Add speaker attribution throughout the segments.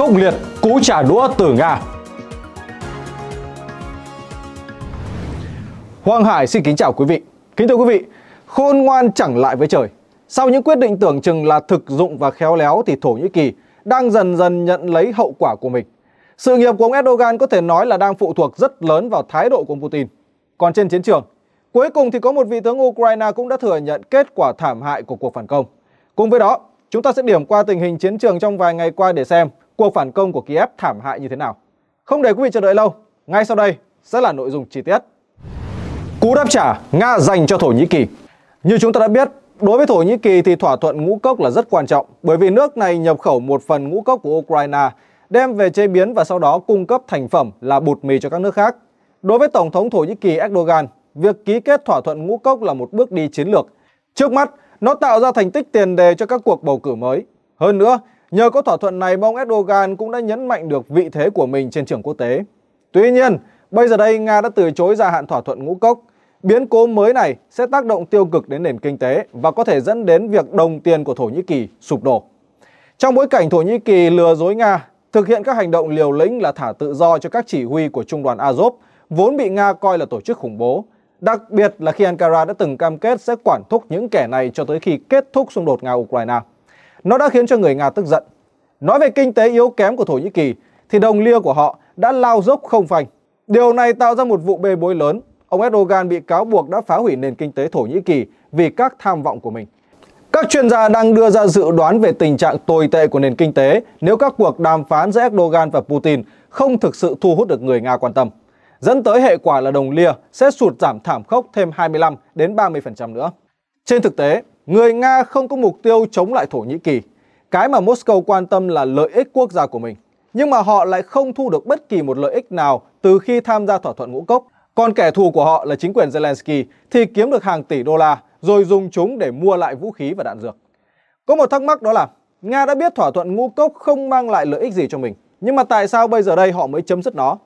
Speaker 1: khốc liệt cú trả đũa từ Nga. Hoàng Hải xin kính chào quý vị. Kính thưa quý vị, khôn ngoan chẳng lại với trời. Sau những quyết định tưởng chừng là thực dụng và khéo léo thì Thổ Nhĩ Kỳ đang dần dần nhận lấy hậu quả của mình. Sự nghiệp của ông Erdogan có thể nói là đang phụ thuộc rất lớn vào thái độ của Putin. Còn trên chiến trường, cuối cùng thì có một vị tướng Ukraine cũng đã thừa nhận kết quả thảm hại của cuộc phản công. Cùng với đó, chúng ta sẽ điểm qua tình hình chiến trường trong vài ngày qua để xem cuộc phản công của Kiev thảm hại như thế nào. Không để quý vị chờ đợi lâu, ngay sau đây sẽ là nội dung chi tiết. Cú đáp trả Nga dành cho Thổ Nhĩ Kỳ Như chúng ta đã biết, đối với Thổ Nhĩ Kỳ thì thỏa thuận ngũ cốc là rất quan trọng bởi vì nước này nhập khẩu một phần ngũ cốc của Ukraine đem về chế biến và sau đó cung cấp thành phẩm là bột mì cho các nước khác. Đối với Tổng thống Thổ Nhĩ Kỳ Erdogan, việc ký kết thỏa thuận ngũ cốc là một bước đi chiến lược. Trước mắt, nó tạo ra thành tích tiền đề cho các cuộc bầu cử mới. Hơn nữa, Nhờ có thỏa thuận này mà ông Erdogan cũng đã nhấn mạnh được vị thế của mình trên trường quốc tế. Tuy nhiên, bây giờ đây Nga đã từ chối gia hạn thỏa thuận ngũ cốc. Biến cố mới này sẽ tác động tiêu cực đến nền kinh tế và có thể dẫn đến việc đồng tiền của Thổ Nhĩ Kỳ sụp đổ. Trong bối cảnh Thổ Nhĩ Kỳ lừa dối Nga, thực hiện các hành động liều lĩnh là thả tự do cho các chỉ huy của trung đoàn Azov, vốn bị Nga coi là tổ chức khủng bố, đặc biệt là khi Ankara đã từng cam kết sẽ quản thúc những kẻ này cho tới khi kết thúc xung đột Nga-Ukraine. Nó đã khiến cho người Nga tức giận. Nói về kinh tế yếu kém của Thổ Nhĩ Kỳ thì đồng lia của họ đã lao dốc không phanh. Điều này tạo ra một vụ bê bối lớn. Ông Erdogan bị cáo buộc đã phá hủy nền kinh tế Thổ Nhĩ Kỳ vì các tham vọng của mình. Các chuyên gia đang đưa ra dự đoán về tình trạng tồi tệ của nền kinh tế nếu các cuộc đàm phán giữa Erdogan và Putin không thực sự thu hút được người Nga quan tâm, dẫn tới hệ quả là đồng lia sẽ sụt giảm thảm khốc thêm 25 đến 30% nữa. Trên thực tế, người Nga không có mục tiêu chống lại Thổ Nhĩ Kỳ. Cái mà Moscow quan tâm là lợi ích quốc gia của mình. Nhưng mà họ lại không thu được bất kỳ một lợi ích nào từ khi tham gia thỏa thuận ngũ cốc. Còn kẻ thù của họ là chính quyền Zelensky thì kiếm được hàng tỷ đô la rồi dùng chúng để mua lại vũ khí và đạn dược. Có một thắc mắc đó là Nga đã biết thỏa thuận ngũ cốc không mang lại lợi ích gì cho mình. Nhưng mà tại sao bây giờ đây họ mới chấm dứt nó?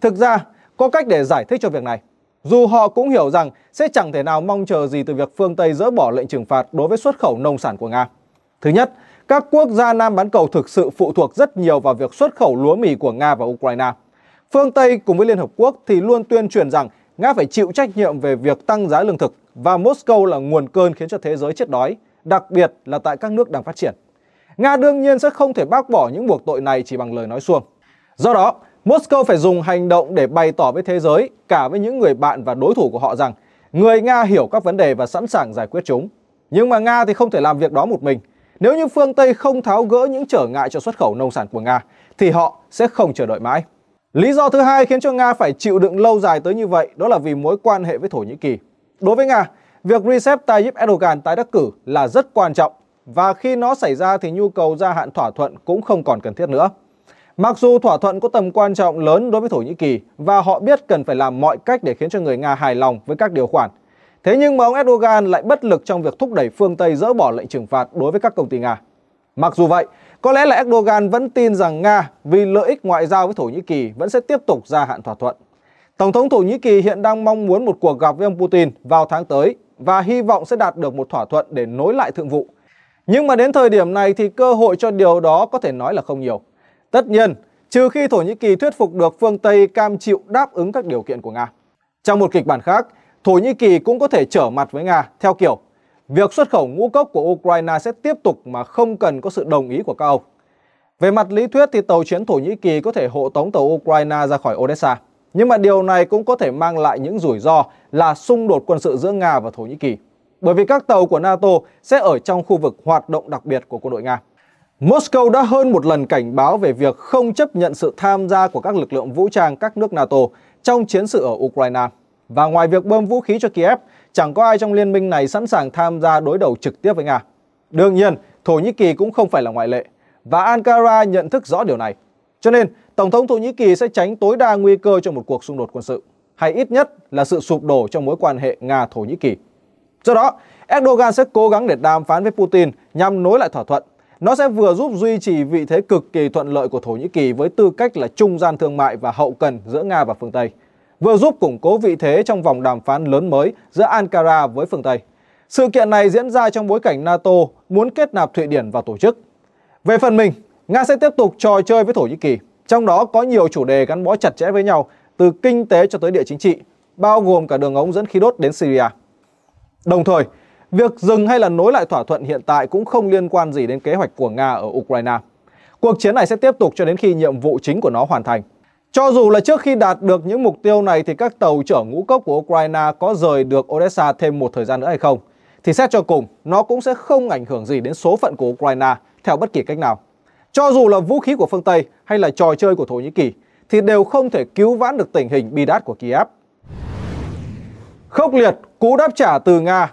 Speaker 1: Thực ra, có cách để giải thích cho việc này dù họ cũng hiểu rằng sẽ chẳng thể nào mong chờ gì từ việc phương Tây dỡ bỏ lệnh trừng phạt đối với xuất khẩu nông sản của Nga. Thứ nhất, các quốc gia Nam bán cầu thực sự phụ thuộc rất nhiều vào việc xuất khẩu lúa mì của Nga và Ukraine. Phương Tây cùng với Liên Hợp Quốc thì luôn tuyên truyền rằng Nga phải chịu trách nhiệm về việc tăng giá lương thực và Moscow là nguồn cơn khiến cho thế giới chết đói, đặc biệt là tại các nước đang phát triển. Nga đương nhiên sẽ không thể bác bỏ những buộc tội này chỉ bằng lời nói suông. Do đó, Moscow phải dùng hành động để bày tỏ với thế giới, cả với những người bạn và đối thủ của họ rằng người Nga hiểu các vấn đề và sẵn sàng giải quyết chúng. Nhưng mà Nga thì không thể làm việc đó một mình. Nếu như phương Tây không tháo gỡ những trở ngại cho xuất khẩu nông sản của Nga, thì họ sẽ không chờ đợi mãi. Lý do thứ hai khiến cho Nga phải chịu đựng lâu dài tới như vậy đó là vì mối quan hệ với Thổ Nhĩ Kỳ. Đối với Nga, việc Recep Tayyip Erdogan tái đắc cử là rất quan trọng và khi nó xảy ra thì nhu cầu gia hạn thỏa thuận cũng không còn cần thiết nữa. Mặc dù thỏa thuận có tầm quan trọng lớn đối với Thổ Nhĩ Kỳ và họ biết cần phải làm mọi cách để khiến cho người Nga hài lòng với các điều khoản, thế nhưng mà ông Erdogan lại bất lực trong việc thúc đẩy phương Tây dỡ bỏ lệnh trừng phạt đối với các công ty Nga. Mặc dù vậy, có lẽ là Erdogan vẫn tin rằng Nga vì lợi ích ngoại giao với Thổ Nhĩ Kỳ vẫn sẽ tiếp tục gia hạn thỏa thuận. Tổng thống Thổ Nhĩ Kỳ hiện đang mong muốn một cuộc gặp với ông Putin vào tháng tới và hy vọng sẽ đạt được một thỏa thuận để nối lại thượng vụ. Nhưng mà đến thời điểm này thì cơ hội cho điều đó có thể nói là không nhiều. Tất nhiên, trừ khi Thổ Nhĩ Kỳ thuyết phục được phương Tây cam chịu đáp ứng các điều kiện của Nga. Trong một kịch bản khác, Thổ Nhĩ Kỳ cũng có thể trở mặt với Nga theo kiểu việc xuất khẩu ngũ cốc của Ukraine sẽ tiếp tục mà không cần có sự đồng ý của các ông. Về mặt lý thuyết thì tàu chiến Thổ Nhĩ Kỳ có thể hộ tống tàu Ukraine ra khỏi Odessa. Nhưng mà điều này cũng có thể mang lại những rủi ro là xung đột quân sự giữa Nga và Thổ Nhĩ Kỳ. Bởi vì các tàu của NATO sẽ ở trong khu vực hoạt động đặc biệt của quân đội Nga. Moscow đã hơn một lần cảnh báo về việc không chấp nhận sự tham gia của các lực lượng vũ trang các nước NATO trong chiến sự ở Ukraine. Và ngoài việc bơm vũ khí cho Kiev, chẳng có ai trong liên minh này sẵn sàng tham gia đối đầu trực tiếp với Nga. Đương nhiên, Thổ Nhĩ Kỳ cũng không phải là ngoại lệ, và Ankara nhận thức rõ điều này. Cho nên, Tổng thống Thổ Nhĩ Kỳ sẽ tránh tối đa nguy cơ cho một cuộc xung đột quân sự, hay ít nhất là sự sụp đổ trong mối quan hệ Nga-Thổ Nhĩ Kỳ. Do đó, Erdogan sẽ cố gắng để đàm phán với Putin nhằm nối lại thỏa thuận nó sẽ vừa giúp duy trì vị thế cực kỳ thuận lợi của Thổ Nhĩ Kỳ với tư cách là trung gian thương mại và hậu cần giữa Nga và phương Tây, vừa giúp củng cố vị thế trong vòng đàm phán lớn mới giữa Ankara với phương Tây. Sự kiện này diễn ra trong bối cảnh NATO muốn kết nạp Thụy Điển vào tổ chức. Về phần mình, Nga sẽ tiếp tục trò chơi với Thổ Nhĩ Kỳ, trong đó có nhiều chủ đề gắn bó chặt chẽ với nhau từ kinh tế cho tới địa chính trị, bao gồm cả đường ống dẫn khí đốt đến Syria. Đồng thời, Việc dừng hay là nối lại thỏa thuận hiện tại cũng không liên quan gì đến kế hoạch của Nga ở Ukraine. Cuộc chiến này sẽ tiếp tục cho đến khi nhiệm vụ chính của nó hoàn thành. Cho dù là trước khi đạt được những mục tiêu này thì các tàu chở ngũ cốc của Ukraine có rời được Odessa thêm một thời gian nữa hay không, thì xét cho cùng nó cũng sẽ không ảnh hưởng gì đến số phận của Ukraine theo bất kỳ cách nào. Cho dù là vũ khí của phương Tây hay là trò chơi của Thổ Nhĩ Kỳ thì đều không thể cứu vãn được tình hình bi đát của Kiev. Khốc liệt, cú đáp trả từ Nga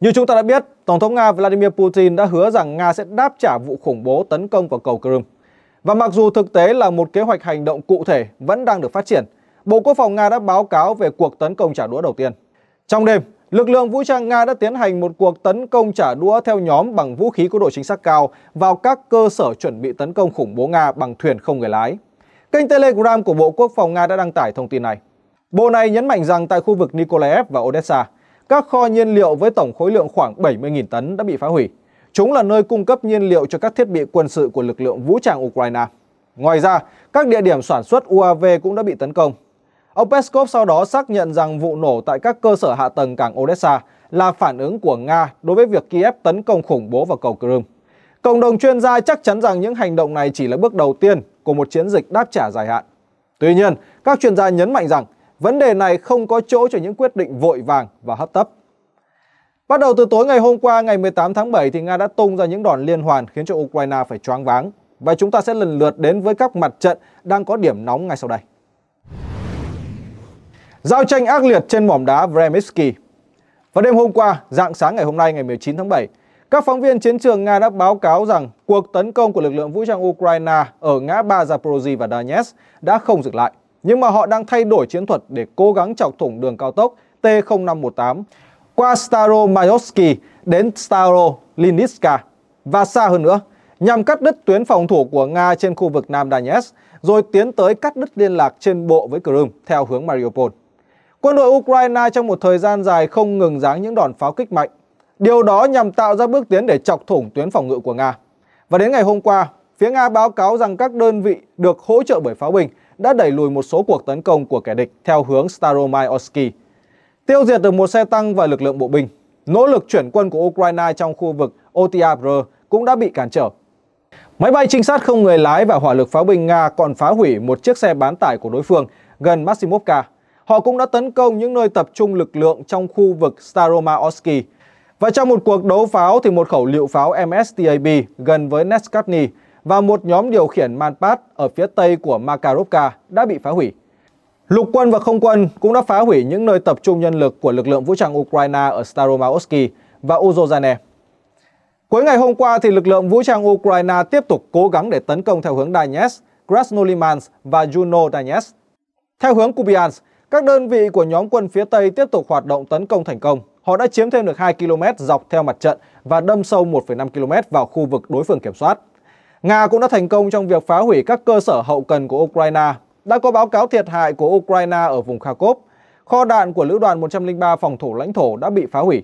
Speaker 1: như chúng ta đã biết, Tổng thống Nga Vladimir Putin đã hứa rằng Nga sẽ đáp trả vụ khủng bố tấn công vào cầu Crimea. Và mặc dù thực tế là một kế hoạch hành động cụ thể vẫn đang được phát triển, Bộ Quốc phòng Nga đã báo cáo về cuộc tấn công trả đũa đầu tiên. Trong đêm, lực lượng vũ trang Nga đã tiến hành một cuộc tấn công trả đũa theo nhóm bằng vũ khí có độ chính xác cao vào các cơ sở chuẩn bị tấn công khủng bố Nga bằng thuyền không người lái. Kênh Telegram của Bộ Quốc phòng Nga đã đăng tải thông tin này. Bộ này nhấn mạnh rằng tại khu vực Nikolaev và Odessa, các kho nhiên liệu với tổng khối lượng khoảng 70.000 tấn đã bị phá hủy. Chúng là nơi cung cấp nhiên liệu cho các thiết bị quân sự của lực lượng vũ trang Ukraine. Ngoài ra, các địa điểm sản xuất UAV cũng đã bị tấn công. Ông Peskov sau đó xác nhận rằng vụ nổ tại các cơ sở hạ tầng cảng Odessa là phản ứng của Nga đối với việc Kiev tấn công khủng bố vào cầu Crimea. Cộng đồng chuyên gia chắc chắn rằng những hành động này chỉ là bước đầu tiên của một chiến dịch đáp trả dài hạn. Tuy nhiên, các chuyên gia nhấn mạnh rằng vấn đề này không có chỗ cho những quyết định vội vàng và hấp tấp. Bắt đầu từ tối ngày hôm qua ngày 18 tháng 7 thì Nga đã tung ra những đòn liên hoàn khiến cho Ukraine phải choáng váng và chúng ta sẽ lần lượt đến với các mặt trận đang có điểm nóng ngay sau đây. Giao tranh ác liệt trên mỏm đá Vremitsky Vào đêm hôm qua, dạng sáng ngày hôm nay ngày 19 tháng 7, các phóng viên chiến trường Nga đã báo cáo rằng cuộc tấn công của lực lượng vũ trang Ukraine ở ngã ba Zaporozhye và Donetsk đã không dừng lại nhưng mà họ đang thay đổi chiến thuật để cố gắng chọc thủng đường cao tốc T0518 qua Staro Majoski đến Staro Linitska và xa hơn nữa nhằm cắt đứt tuyến phòng thủ của Nga trên khu vực Nam Donetsk rồi tiến tới cắt đứt liên lạc trên bộ với Crimea theo hướng Mariupol. Quân đội Ukraine trong một thời gian dài không ngừng giáng những đòn pháo kích mạnh. Điều đó nhằm tạo ra bước tiến để chọc thủng tuyến phòng ngự của Nga. Và đến ngày hôm qua, phía Nga báo cáo rằng các đơn vị được hỗ trợ bởi pháo binh đã đẩy lùi một số cuộc tấn công của kẻ địch theo hướng Staromayorsky, tiêu diệt được một xe tăng và lực lượng bộ binh. Nỗ lực chuyển quân của Ukraine trong khu vực Otiabr cũng đã bị cản trở. Máy bay trinh sát không người lái và hỏa lực pháo binh Nga còn phá hủy một chiếc xe bán tải của đối phương gần Maximovka. Họ cũng đã tấn công những nơi tập trung lực lượng trong khu vực Staromayorsky. Và trong một cuộc đấu pháo thì một khẩu liệu pháo MSTAB gần với Neskatny và một nhóm điều khiển manpad ở phía tây của Makarovka đã bị phá hủy. Lục quân và không quân cũng đã phá hủy những nơi tập trung nhân lực của lực lượng vũ trang Ukraine ở Staromahovsky và Uzhozhane. Cuối ngày hôm qua, thì lực lượng vũ trang Ukraine tiếp tục cố gắng để tấn công theo hướng Donetsk, Krasnolimansk và Juno-Donetsk. Theo hướng Kupiansk, các đơn vị của nhóm quân phía Tây tiếp tục hoạt động tấn công thành công. Họ đã chiếm thêm được 2 km dọc theo mặt trận và đâm sâu 1,5 km vào khu vực đối phương kiểm soát. Nga cũng đã thành công trong việc phá hủy các cơ sở hậu cần của Ukraine. Đã có báo cáo thiệt hại của Ukraine ở vùng Kharkov. Kho đạn của Lữ đoàn 103 phòng thủ lãnh thổ đã bị phá hủy.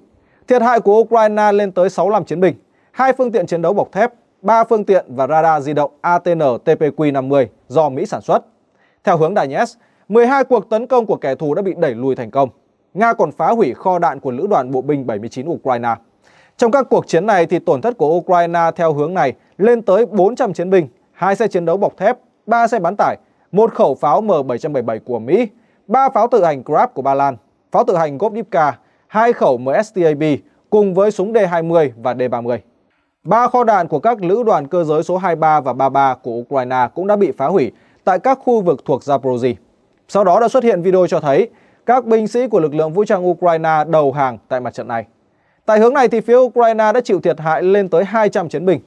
Speaker 1: Thiệt hại của Ukraine lên tới 65 chiến binh, hai phương tiện chiến đấu bọc thép, ba phương tiện và radar di động ATN TPQ-50 do Mỹ sản xuất. Theo hướng Donetsk, 12 cuộc tấn công của kẻ thù đã bị đẩy lùi thành công. Nga còn phá hủy kho đạn của lữ đoàn bộ binh 79 Ukraine. Trong các cuộc chiến này thì tổn thất của Ukraine theo hướng này lên tới 400 chiến binh, hai xe chiến đấu bọc thép, ba xe bán tải, một khẩu pháo M777 của Mỹ, ba pháo tự hành Grab của Ba Lan, pháo tự hành Gopdivka, hai khẩu MSTAB cùng với súng D-20 và D-30. Ba kho đạn của các lữ đoàn cơ giới số 23 và 33 của Ukraine cũng đã bị phá hủy tại các khu vực thuộc Zaporozhye. Sau đó đã xuất hiện video cho thấy các binh sĩ của lực lượng vũ trang Ukraine đầu hàng tại mặt trận này. Tại hướng này thì phía Ukraine đã chịu thiệt hại lên tới 200 chiến binh,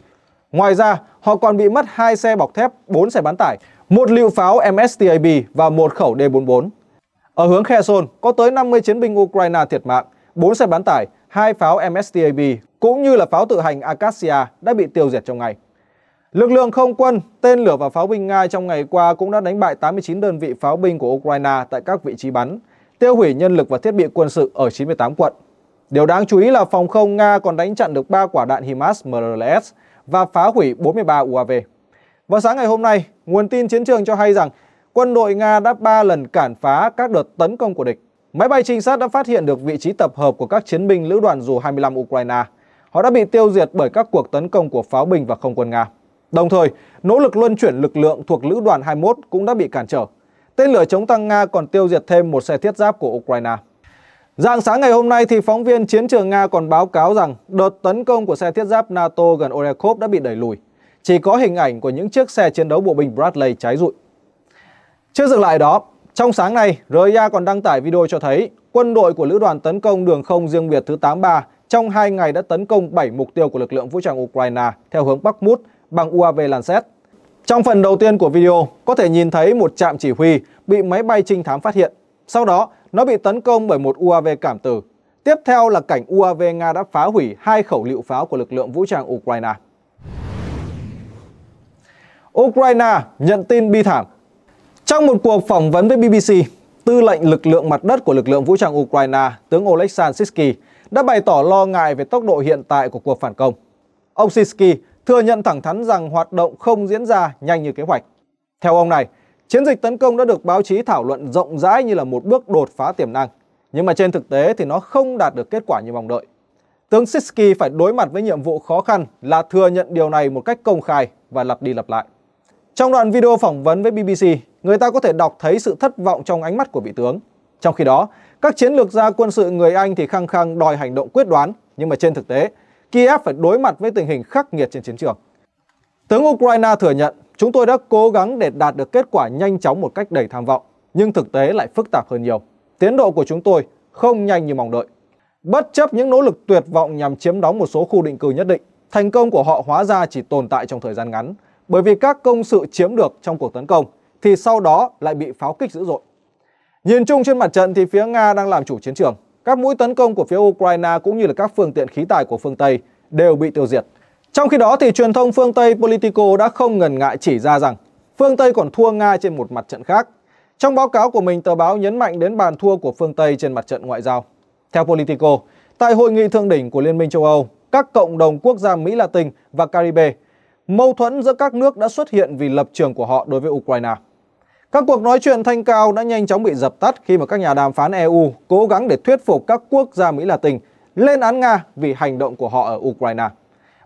Speaker 1: Ngoài ra, họ còn bị mất hai xe bọc thép, 4 xe bán tải, một lựu pháo MSTAB và một khẩu D44. Ở hướng Kherson, có tới 50 chiến binh Ukraine thiệt mạng, 4 xe bán tải, hai pháo MSTAB cũng như là pháo tự hành Akasia đã bị tiêu diệt trong ngày. Lực lượng không quân, tên lửa và pháo binh Nga trong ngày qua cũng đã đánh bại 89 đơn vị pháo binh của Ukraine tại các vị trí bắn, tiêu hủy nhân lực và thiết bị quân sự ở 98 quận. Điều đáng chú ý là phòng không Nga còn đánh chặn được 3 quả đạn HIMARS MRLS và phá hủy 43 UAV. Vào sáng ngày hôm nay, nguồn tin chiến trường cho hay rằng quân đội Nga đã 3 lần cản phá các đợt tấn công của địch. Máy bay trinh sát đã phát hiện được vị trí tập hợp của các chiến binh lữ đoàn dù 25 Ukraine. Họ đã bị tiêu diệt bởi các cuộc tấn công của pháo binh và không quân Nga. Đồng thời, nỗ lực luân chuyển lực lượng thuộc lữ đoàn 21 cũng đã bị cản trở. Tên lửa chống tăng Nga còn tiêu diệt thêm một xe thiết giáp của Ukraine. Dạng sáng ngày hôm nay thì phóng viên chiến trường Nga còn báo cáo rằng đợt tấn công của xe thiết giáp NATO gần Orekhov đã bị đẩy lùi. Chỉ có hình ảnh của những chiếc xe chiến đấu bộ binh Bradley cháy rụi. Chưa dừng lại đó, trong sáng nay, RIA còn đăng tải video cho thấy quân đội của lữ đoàn tấn công đường không riêng biệt thứ 83 trong 2 ngày đã tấn công 7 mục tiêu của lực lượng vũ trang Ukraine theo hướng Bắc Mút bằng UAV Lancet. Trong phần đầu tiên của video, có thể nhìn thấy một trạm chỉ huy bị máy bay trinh thám phát hiện. Sau đó, nó bị tấn công bởi một UAV cảm tử. Tiếp theo là cảnh UAV Nga đã phá hủy hai khẩu lựu pháo của lực lượng vũ trang Ukraine. Ukraine nhận tin bi thảm Trong một cuộc phỏng vấn với BBC, tư lệnh lực lượng mặt đất của lực lượng vũ trang Ukraine, tướng Oleksandr Sisky, đã bày tỏ lo ngại về tốc độ hiện tại của cuộc phản công. Ông Sisky thừa nhận thẳng thắn rằng hoạt động không diễn ra nhanh như kế hoạch. Theo ông này, Chiến dịch tấn công đã được báo chí thảo luận rộng rãi như là một bước đột phá tiềm năng, nhưng mà trên thực tế thì nó không đạt được kết quả như mong đợi. Tướng Sisky phải đối mặt với nhiệm vụ khó khăn là thừa nhận điều này một cách công khai và lặp đi lặp lại. Trong đoạn video phỏng vấn với BBC, người ta có thể đọc thấy sự thất vọng trong ánh mắt của vị tướng. Trong khi đó, các chiến lược gia quân sự người Anh thì khăng khăng đòi hành động quyết đoán, nhưng mà trên thực tế, Kiev phải đối mặt với tình hình khắc nghiệt trên chiến trường. Tướng Ukraine thừa nhận Chúng tôi đã cố gắng để đạt được kết quả nhanh chóng một cách đầy tham vọng, nhưng thực tế lại phức tạp hơn nhiều. Tiến độ của chúng tôi không nhanh như mong đợi. Bất chấp những nỗ lực tuyệt vọng nhằm chiếm đóng một số khu định cư nhất định, thành công của họ hóa ra chỉ tồn tại trong thời gian ngắn, bởi vì các công sự chiếm được trong cuộc tấn công thì sau đó lại bị pháo kích dữ dội. Nhìn chung trên mặt trận thì phía Nga đang làm chủ chiến trường. Các mũi tấn công của phía Ukraine cũng như là các phương tiện khí tài của phương Tây đều bị tiêu diệt. Trong khi đó thì truyền thông phương Tây Politico đã không ngần ngại chỉ ra rằng phương Tây còn thua Nga trên một mặt trận khác. Trong báo cáo của mình, tờ báo nhấn mạnh đến bàn thua của phương Tây trên mặt trận ngoại giao. Theo Politico, tại hội nghị thượng đỉnh của Liên minh châu Âu, các cộng đồng quốc gia Mỹ Latin và Caribe, mâu thuẫn giữa các nước đã xuất hiện vì lập trường của họ đối với Ukraine. Các cuộc nói chuyện thanh cao đã nhanh chóng bị dập tắt khi mà các nhà đàm phán EU cố gắng để thuyết phục các quốc gia Mỹ Latin lên án Nga vì hành động của họ ở Ukraine.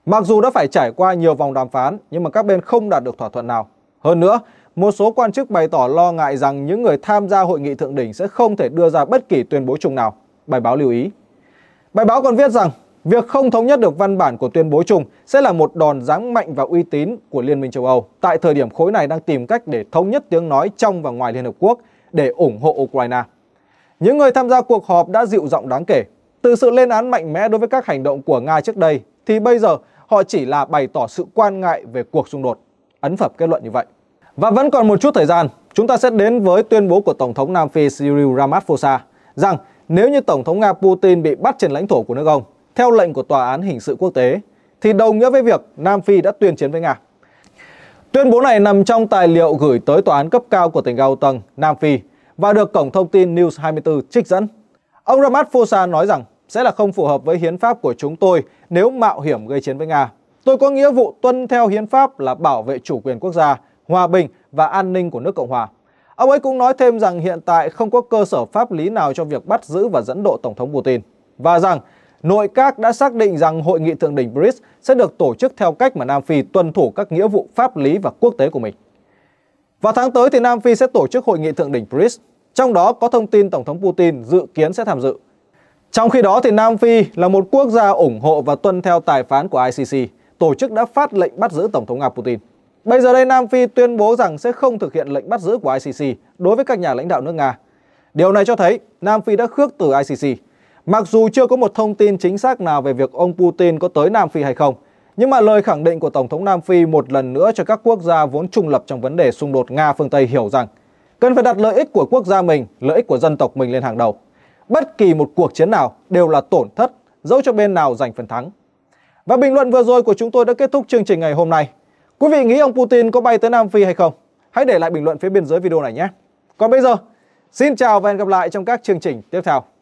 Speaker 1: Mặc dù đã phải trải qua nhiều vòng đàm phán nhưng mà các bên không đạt được thỏa thuận nào. Hơn nữa, một số quan chức bày tỏ lo ngại rằng những người tham gia hội nghị thượng đỉnh sẽ không thể đưa ra bất kỳ tuyên bố chung nào, bài báo lưu ý. Bài báo còn viết rằng việc không thống nhất được văn bản của tuyên bố chung sẽ là một đòn giáng mạnh vào uy tín của Liên minh châu Âu tại thời điểm khối này đang tìm cách để thống nhất tiếng nói trong và ngoài Liên Hợp Quốc để ủng hộ Ukraine. Những người tham gia cuộc họp đã dịu giọng đáng kể. Từ sự lên án mạnh mẽ đối với các hành động của Nga trước đây thì bây giờ họ chỉ là bày tỏ sự quan ngại về cuộc xung đột. Ấn phẩm kết luận như vậy. Và vẫn còn một chút thời gian, chúng ta sẽ đến với tuyên bố của Tổng thống Nam Phi Cyril Ramaphosa rằng nếu như Tổng thống Nga Putin bị bắt trên lãnh thổ của nước ông, theo lệnh của Tòa án Hình sự Quốc tế, thì đồng nghĩa với việc Nam Phi đã tuyên chiến với Nga. Tuyên bố này nằm trong tài liệu gửi tới tòa án cấp cao của tỉnh Gauteng, Nam Phi và được cổng thông tin News 24 trích dẫn. Ông Ramaphosa nói rằng sẽ là không phù hợp với hiến pháp của chúng tôi nếu mạo hiểm gây chiến với Nga. Tôi có nghĩa vụ tuân theo hiến pháp là bảo vệ chủ quyền quốc gia, hòa bình và an ninh của nước Cộng hòa. Ông ấy cũng nói thêm rằng hiện tại không có cơ sở pháp lý nào cho việc bắt giữ và dẫn độ Tổng thống Putin và rằng nội các đã xác định rằng hội nghị thượng đỉnh BRICS sẽ được tổ chức theo cách mà Nam Phi tuân thủ các nghĩa vụ pháp lý và quốc tế của mình. Vào tháng tới thì Nam Phi sẽ tổ chức hội nghị thượng đỉnh BRICS, trong đó có thông tin Tổng thống Putin dự kiến sẽ tham dự. Trong khi đó thì Nam Phi là một quốc gia ủng hộ và tuân theo tài phán của ICC, tổ chức đã phát lệnh bắt giữ Tổng thống Nga Putin. Bây giờ đây Nam Phi tuyên bố rằng sẽ không thực hiện lệnh bắt giữ của ICC đối với các nhà lãnh đạo nước Nga. Điều này cho thấy Nam Phi đã khước từ ICC. Mặc dù chưa có một thông tin chính xác nào về việc ông Putin có tới Nam Phi hay không, nhưng mà lời khẳng định của Tổng thống Nam Phi một lần nữa cho các quốc gia vốn trung lập trong vấn đề xung đột Nga phương Tây hiểu rằng cần phải đặt lợi ích của quốc gia mình, lợi ích của dân tộc mình lên hàng đầu bất kỳ một cuộc chiến nào đều là tổn thất, dẫu cho bên nào giành phần thắng. Và bình luận vừa rồi của chúng tôi đã kết thúc chương trình ngày hôm nay. Quý vị nghĩ ông Putin có bay tới Nam Phi hay không? Hãy để lại bình luận phía bên dưới video này nhé. Còn bây giờ, xin chào và hẹn gặp lại trong các chương trình tiếp theo.